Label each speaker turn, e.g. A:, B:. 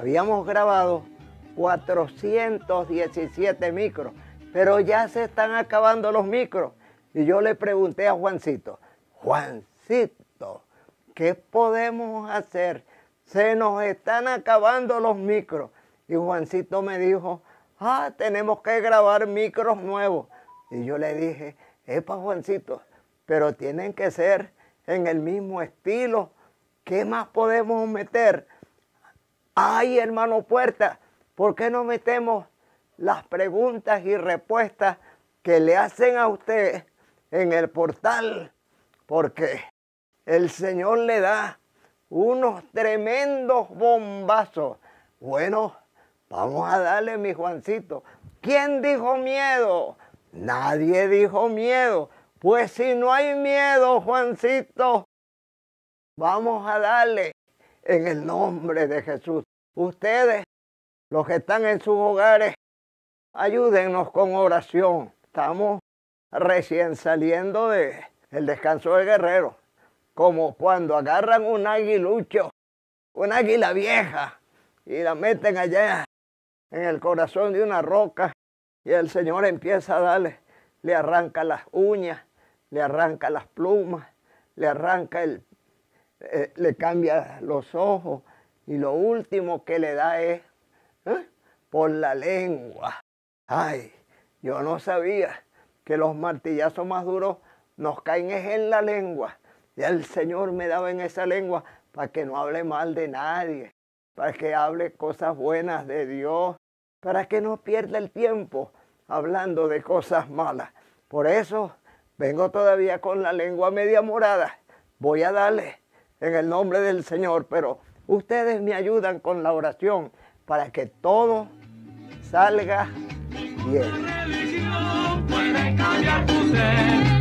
A: Habíamos grabado 417 micros, pero ya se están acabando los micros. Y yo le pregunté a Juancito, Juancito, ¿qué podemos hacer? Se nos están acabando los micros. Y Juancito me dijo, ah, tenemos que grabar micros nuevos. Y yo le dije, epa Juancito, pero tienen que ser en el mismo estilo. ¿Qué más podemos meter? Ay, hermano Puerta, ¿por qué no metemos las preguntas y respuestas que le hacen a usted en el portal? Porque el Señor le da unos tremendos bombazos. Bueno, vamos a darle mi Juancito. ¿Quién dijo miedo? Nadie dijo miedo. Pues si no hay miedo, Juancito, vamos a darle en el nombre de Jesús. Ustedes, los que están en sus hogares, ayúdenos con oración. Estamos recién saliendo de el descanso del guerrero, como cuando agarran un águilucho, un águila vieja, y la meten allá en el corazón de una roca, y el Señor empieza a darle, le arranca las uñas, le arranca las plumas, le arranca el, eh, le cambia los ojos, y lo último que le da es ¿eh? por la lengua. Ay, yo no sabía que los martillazos más duros nos caen en la lengua. Y el Señor me daba en esa lengua para que no hable mal de nadie, para que hable cosas buenas de Dios, para que no pierda el tiempo hablando de cosas malas. Por eso vengo todavía con la lengua media morada. Voy a darle en el nombre del Señor, pero Ustedes me ayudan con la oración para que todo salga bien.